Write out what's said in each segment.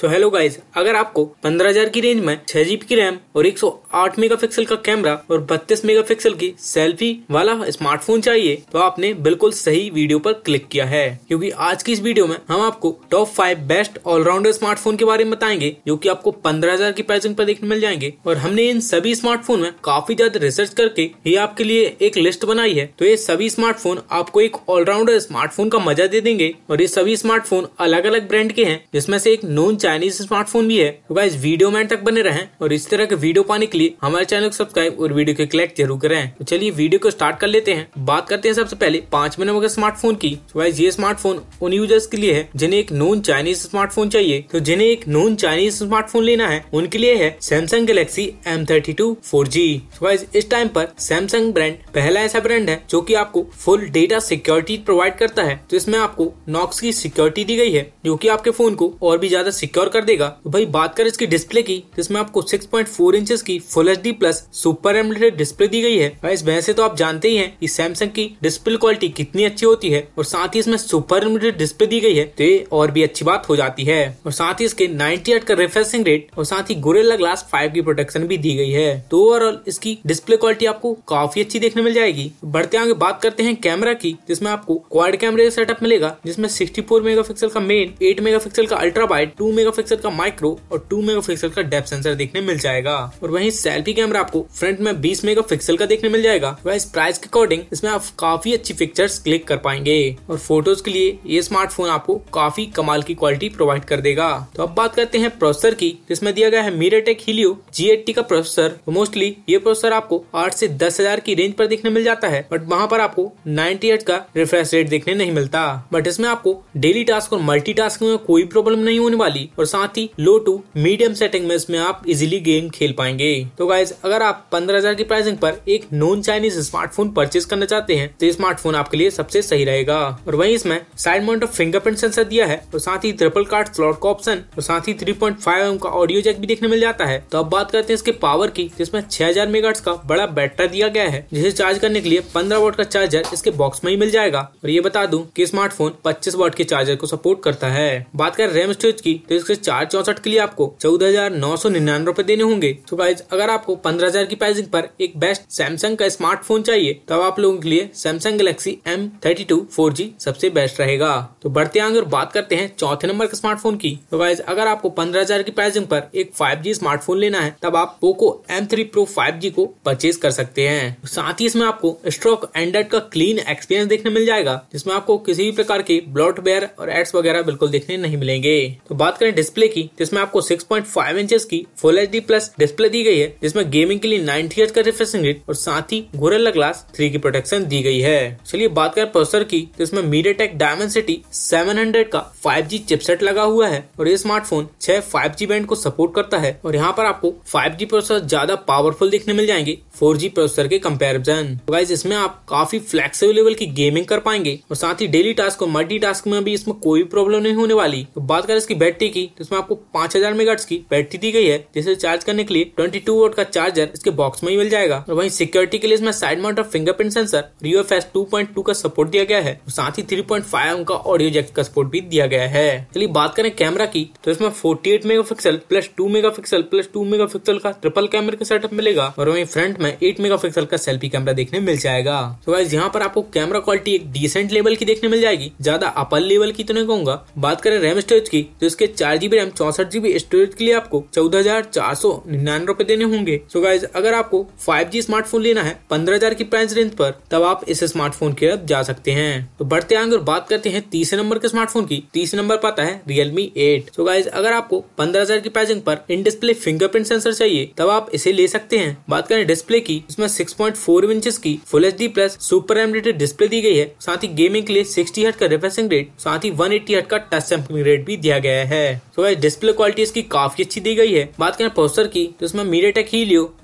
so hello guys अगर आपको 15000 की रेंज में छह जीबी की रैम और 108 मेगापिक्सल का कैमरा और 32 मेगापिक्सल की सेल्फी वाला स्मार्टफोन चाहिए तो आपने बिल्कुल सही वीडियो पर क्लिक किया है क्योंकि आज की इस वीडियो में हम आपको top five best allrounder smartphone के बारे में बताएंगे जो की आपको पंद्रह हजार की प्राइसिंग पर देखने मिल जाएंगे और हमने इन सभी स्मार्टफोन में काफी ज्यादा रिसर्च करके ये आपके लिए एक लिस्ट बनाई है तो ये सभी स्मार्टफोन आपको एक ऑलराउंडर स्मार्टफोन का मजा दे देंगे और ये सभी स्मार्टफोन अलग अलग ब्रांड के हैं जिसमें से एक नोन चाइनीज स्मार्टफोन भी है तो गाइस वीडियो में तक बने रहें और इस तरह के वीडियो पाने के लिए हमारे चैनल को सब्सक्राइब और वीडियो के क्लिक जरूर करें तो चलिए वीडियो को स्टार्ट कर लेते हैं बात करते हैं सबसे पहले पांच मिनट के स्मार्टफोन की तो गाइस ये स्मार्टफोन उन यूजर्स के लिए है जिन्हें एक नॉन चाइनीज स्मार्टफोन चाहिए तो जिन्हें एक नॉन चाइनीज स्मार्टफोन लेना है उनके लिए है Samsung Galaxy M thirty two four G इस टाइम पर सैमसंग ब्रांड पहला ऐसा ब्रांड है जो की आपको फुल डेटा सिक्योरिटी प्रोवाइड करता है तो इसमें आपको नॉक्स की सिक्योरिटी दी गई है जो की आपके फोन को और भी ज्यादा सिक्योर सिक्योर कर देगा तो भाई बात करें इसकी डिस्प्ले की जिसमें आपको 6.4 पॉइंट की full H D plus super AMOLED display दी गई है इस वजह से तो आप जानते ही हैं कि सैमसंग की डिस्प्ले क्वालिटी कितनी अच्छी होती है और साथ ही इसमें सुपर एमलेटेड डिस्प्ले दी गई है तो ये और भी अच्छी बात हो जाती है और साथ ही इसके नाइनटी का रिफ्रेशिंग रेट और साथ ही गोरेला ग्लास फाइव की प्रोटेक्शन भी दी गई है तो ओवरऑल इसकी डिस्प्ले क्वालिटी आपको काफी अच्छी देखने मिल जाएगी बढ़ते आगे बात करते हैं कैमरा की जिसमें आपको क्वाड कैमरे का सेटअप मिलेगा जिसमें 64 मेगापिक्सल का मेन एट मेगा का अल्ट्रा वाइड टू मेगापिक्सल का माइक्रो और 2 मेगापिक्सल का डेप सेंसर देखने मिल जाएगा और वहीं सेल्फी कैमरा आपको फ्रंट में 20 मेगापिक्सल का देखने मिल जाएगा वह इस प्राइस के अकॉर्डिंग इसमें आप काफी अच्छी पिक्चर्स क्लिक कर पाएंगे और फोटोज के लिए ये स्मार्टफोन आपको काफी कमाल की क्वालिटी प्रोवाइड कर देगा तो अब बात करते हैं प्रोसेसर की जिसमें दिया गया है टेक हिलियो जी का प्रोसेसर तो मोस्टली ये प्रोसेसर आपको आठ से दस हजार की रेंज पर देखने मिल जाता है बट वहाँ पर आपको नाइनटी एट का रिफ्रेश रेट देखने नहीं मिलता बट इसमें आपको डेली टास्क और मल्टी में कोई प्रॉब्लम नहीं होने वाली और साथ ही लो टू मीडियम सेटिंग में इसमें आप इजिली गेम खेल पाएंगे तो गाइज अगर आप पंद्रह हजार की प्राइसिंग पर एक नॉन चाइनीज स्मार्टफोन परचेज करना चाहते हैं तो स्मार्टफोन आपके लिए सबसे सही रहेगा और वही इसमें side mount of fingerprint sensor दिया है और साथ ही ट्रिपल कार्ड स्लॉट का ऑप्शन और साथ ही थ्री पॉइंट फाइव का ऑडियो जैक भी देखने मिल जाता है तो अब बात करते हैं इसके पावर की जिसमें तो छह हजार मेगाट्स का बड़ा बैटरा दिया गया है जिसे चार्ज करने के लिए पंद्रह वोट का चार्जर इसके बॉक्स में ही मिल जाएगा और ये बता दूं कि स्मार्टफोन पच्चीस वोट के चार्जर को सपोर्ट करता है बात करें रैम स्टोरेज की तो इसके चार चौसठ के लिए आपको चौदह हजार नौ सौ निन्यानवे रूपए देने होंगे तो प्राइस अगर आपको पंद्रह हजार की प्राइसिंग पर एक बेस्ट सैमसंग का स्मार्टफोन चाहिए तब आप लोगों के लिए Samsung Galaxy M thirty two four G सबसे बेस्ट रहेगा तो बढ़ते आगे और बात करते हैं चौथे नंबर के स्मार्टफोन की तो गाइज अगर आपको पंद्रह हजार की प्राइसिंग पर एक फाइव जी स्मार्टफोन लेना है तब आप Poco M three Pro five G को परचेज कर सकते हैं तो साथ ही इसमें आपको स्ट्रोक एंड्रॉइड का क्लीन एक्सपीरियंस देखने मिल जाएगा जिसमें आपको किसी भी प्रकार के बेयर और एड्स वगैरह बिल्कुल देखने नहीं मिलेंगे तो बात करें है डिस्प्ले की जिसमें आपको 6.5 इंचेस की full H D plus display दी गई है जिसमें गेमिंग के लिए नाइनटी एच का रिफ्रेशिंग रेट और साथ ही गोरेला ग्लास थ्री की प्रोटेक्शन दी गई है चलिए बात करें प्रोसेसर की जिसमें सिटी सेवन हंड्रेड का जी चिपसेट लगा हुआ है और ये स्मार्टफोन छह जी बैंड को सपोर्ट करता है और यहाँ पर आपको जी प्रोसेसर ज्यादा पावरफुल देखने मिल जाएंगे जी प्रोसेसर के कम्पेरिजन वाइज तो इसमें आप काफी फ्लेक्सिबल लेवल की गेमिंग कर पाएंगे और साथ ही डेली टास्क और मल्टी टास्क में भी इसमें कोई प्रॉब्लम नहीं होने वाली तो बात करें इसकी बैटरी की की तो इसमें आपको पांच हजार मेगाट्स की बैटरी दी गई है जिसे चार्ज करने के लिए ट्वेंटी टू वोट का चार्जर इसके बॉक्स में ही मिल जाएगा और वहीं सिक्योरिटी के लिए इसमें साइड माउंट और फिंगरप्रिंट सेंसर रियो F S two point two का सपोर्ट दिया गया है साथ ही थ्री पॉइंट फाइव का ऑडियो जैक का सपोर्ट भी दिया गया है चलिए बात करें कैमरा की तो इसमें forty eight mega pixel plus two mega pixel plus two mega pixel का ट्रिपल कैमरे का सेटअप मिलेगा और वहीं फ्रंट में एट मेगा पिक्सल का सेल्फी कैमरा देखने मिल जाएगा तो वाइज यहाँ पर आपको कैमरा क्वालिटी एक डिसेंट लेवल की देखने मिल जाएगी ज्यादा अपर लेवल की तो नहीं कहूंगा बात करें रैम स्टोरेज की तो इसके चार चार जीबी रैम चौसठ जीबी स्टोरेज के लिए आपको चौदह हजार चार सौ निन्यानवे रूपए देने होंगे सो गाइज अगर आपको फाइव जी स्मार्टफोन लेना है पंद्रह हजार की प्राइस रेंज पर तब आप इस स्मार्टफोन के तरफ जा सकते हैं तो बढ़ते आगे और बात करते हैं तीसरे नंबर के स्मार्टफोन की तीसरे नंबर आता है रियलमी एट सो गाइज अगर आपको पंद्रह हजार की प्राइसिंग पर इन डिस्प्ले फिंगरप्रिंट सेंसर चाहिए तब आप इसे ले सकते हैं बात करें डिस्प्ले की इसमें सिक्स पॉइंट फोर इंच की full H D plus super AMOLED display दी गई है साथ ही गेमिंग के लिए सिक्सटी हट का रिफ्रेशिंग रेट साथ ही वन एट्टी हट का टच सैम्पलिंग रेट भी दिया गया है तो सो डिस्प्ले क्वालिटी इसकी काफी अच्छी दी गई है बात करें प्रोसेसर की तो इसमें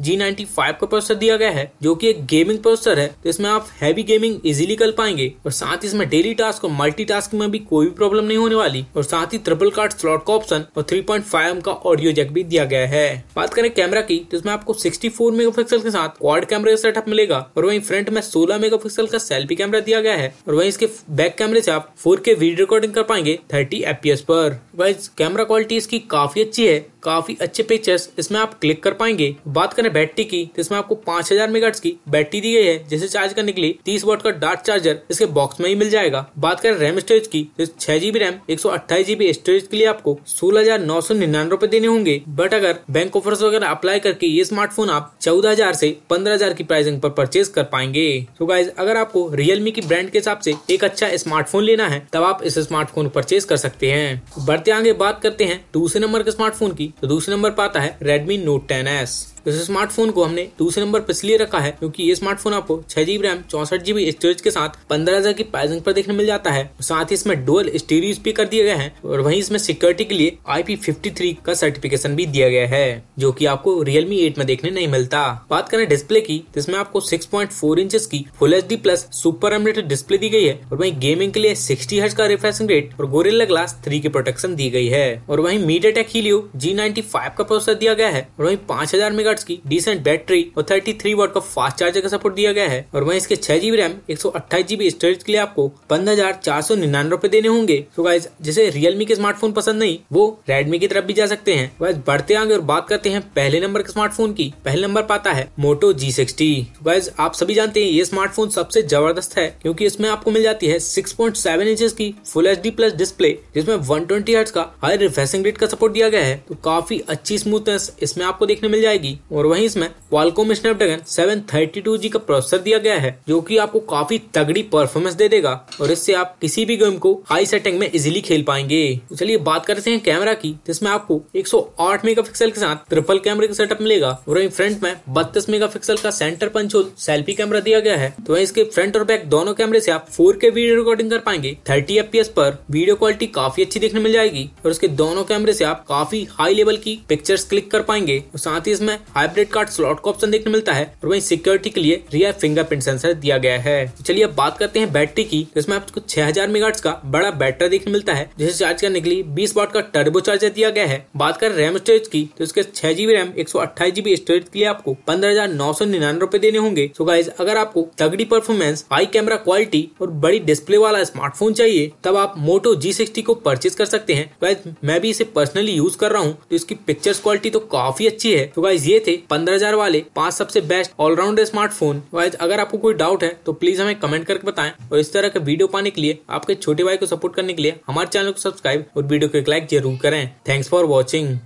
जी नाइनटी फाइव का प्रोसेसर दिया गया है जो कि एक गेमिंग प्रोसेसर है तो इसमें आप हैवी गेमिंग इजीली कर पाएंगे और साथ ही इसमें डेली टास्क और मल्टी टास्क में भी कोई भी प्रॉब्लम नहीं होने वाली और साथ ही ट्रिपल कार्ड स्लॉट का ऑप्शन और थ्री पॉइंट फाइव का ऑडियो जैक भी दिया गया है बात करें कैमरा की तो इसमें आपको सिक्सटी फोर पिक्सल के साथ क्वाड कैमरे का सेटअप मिलेगा और वही फ्रंट में सोलह पिक्सल का सेल्फी कैमरा दिया गया है और वही इसके बैक कैमरे से आप फोर के वीडियो रिकॉर्डिंग कर पाएंगे थर्टी एफ पर वाइज कैमरा क्वालिटी इसकी काफ़ी अच्छी है काफी अच्छे पिक्चर्स इसमें आप क्लिक कर पाएंगे बात करें बैटरी की तो इसमें आपको 5000 हजार की बैटरी दी गई है जिसे चार्ज करने के लिए तीस वोट का डार्ट चार्जर इसके बॉक्स में ही मिल जाएगा बात करें रैम स्टोरेज की तो छह जीबी रैम एक सौ अट्ठाईस जीबी स्टोरेज के लिए आपको सोलह हजार नौ सौ निन्यानवे रूपए देने होंगे बट अगर बैंक ऑफर वगैरह अप्लाई करके ये स्मार्टफोन आप चौदह हजार ऐसी पंद्रह हजार की प्राइसिंग पर परचेज कर पाएंगे तो गाइज अगर आपको रियलमी की ब्रांड के हिसाब से एक अच्छा स्मार्टफोन लेना है तब आप इस स्मार्टफोन परचेज कर सकते हैं बढ़ते आगे बात करते हैं दूसरे नंबर के स्मार्टफोन की तो दूसरे नंबर पर आता है Redmi Note 10s इस स्मार्टफोन को हमने दूसरे नंबर पर इसलिए रखा है क्योंकि ये स्मार्टफोन आपको छह जीबी रैम चौसठ जीबी स्टोरेज के साथ पंद्रह हजार की प्राइसिंग पर देखने मिल जाता है साथ ही इसमें डुअल स्टीरियो स्पीकर दिए गए हैं और वहीं इसमें सिक्योरिटी के लिए आई थ्री का सर्टिफिकेशन भी दिया गया है जो की आपको रियलमी एट में देखने नहीं मिलता बात करें डिस्प्ले की जिसमें तो इसमें आपको सिक्स पॉइंट फोर इंच की full H D plus super AMOLED display दी गई है और वही गेमिंग के लिए सिक्सटी हर्ज का रिफ्रेशिंग रेट और गोरेला ग्लास थ्री की प्रोटेक्शन दी गई है और वही MediaTek Helio G ninety five का प्रोसेसर दिया गया है और वहीं पांच हजार मेगा हर्ट्स की डिसेंट बैटरी और 33 वोट का फास्ट चार्जर का सपोर्ट दिया गया है और वहीं इसके छह जीबी रैम एक सौ अट्ठाईस जीबी स्टोरेज के लिए आपको पंद्रह हजार चार सौ निन्यानवे रूपए देने होंगे तो गाइज जिसे रियलमी के स्मार्टफोन पसंद नहीं वो रेडमी की तरफ भी जा सकते हैं गाइज बढ़ते आगे और बात करते हैं पहले नंबर के स्मार्टफोन की पहले नंबर पाता है मोटो जी सिक्सटी गाइज आप सभी जानते हैं ये स्मार्टफोन सबसे जबरदस्त है क्योंकि इसमें आपको मिल जाती है सिक्स पॉइंट सेवन इंच की full H D plus display जिसमें वन ट्वेंटी का हाई रिफ्रेशिंग रेट का सपोर्ट दिया गया है तो काफी अच्छी स्मूथनेस इसमें आपको देखने मिल जाएगी और वहीं इसमें क्वालकॉम स्नैपड्रैगन 732G का प्रोसेसर दिया गया है जो कि आपको काफी तगड़ी परफॉर्मेंस दे देगा और इससे आप किसी भी गेम को हाई सेटिंग में इजिली खेल पाएंगे तो चलिए बात करते हैं कैमरा की जिसमें आपको 108 मेगापिक्सल के साथ ट्रिपल कैमरे का सेटअप मिलेगा और वहीं फ्रंट में बत्तीस मेगा का सेंटर पंच सेल्फी कैमरा दिया गया है तो इसके फ्रंट और बैक दोनों कैमरे से आप फोर वीडियो रिकॉर्डिंग कर पाएंगे थर्टी एफ पर वीडियो क्वालिटी काफी अच्छी देखने मिल जाएगी और इसके दोनों कैमरे से आप काफी हाई लेवल की पिक्चर्स क्लिक कर पाएंगे साथ ही इसमें हाइब्रिड कार्ड स्लॉट का ऑप्शन देखने मिलता है और वही सिक्योरिटी के लिए रियर फिंगरप्रिंट सेंसर दिया गया है तो चलिए अब बात करते हैं बैटरी की जिसमें तो आपको छह हजार का बड़ा बैटरी देखने मिलता है जिसे चार्ज करने के लिए बीस वाट का टर्बो चार्जर दिया गया है बात करें रैम स्टोरेज की तो इसके छह जीबी रैम एक सौ अट्ठाईस जीबी स्टोरेज के लिए आपको पंद्रह हजार नौ सौ निन्यानवे रूपए देने होंगे तो गाइज अगर आपको तगड़ी परफॉर्मेंस हाई कैमरा क्वालिटी और बड़ी डिस्प्ले वाला स्मार्टफोन चाहिए तब आप मोटो जी सिक्सटी को परचेज कर सकते हैं गाइज मैं भी इसे पर्सनली यूज कर रहा हूँ तो इसकी पिक्चर्स क्वालिटी तो काफी अच्छी है तो गाइज ये ये थे पंद्रह हजार वाले पांच सबसे बेस्ट ऑलराउंड स्मार्टफोन वाइज अगर आपको कोई डाउट है तो प्लीज हमें कमेंट करके बताएं और इस तरह के वीडियो पाने के लिए आपके छोटे भाई को सपोर्ट करने के लिए हमारे चैनल को सब्सक्राइब और वीडियो को एक लाइक जरूर करें थैंक्स फॉर वॉचिंग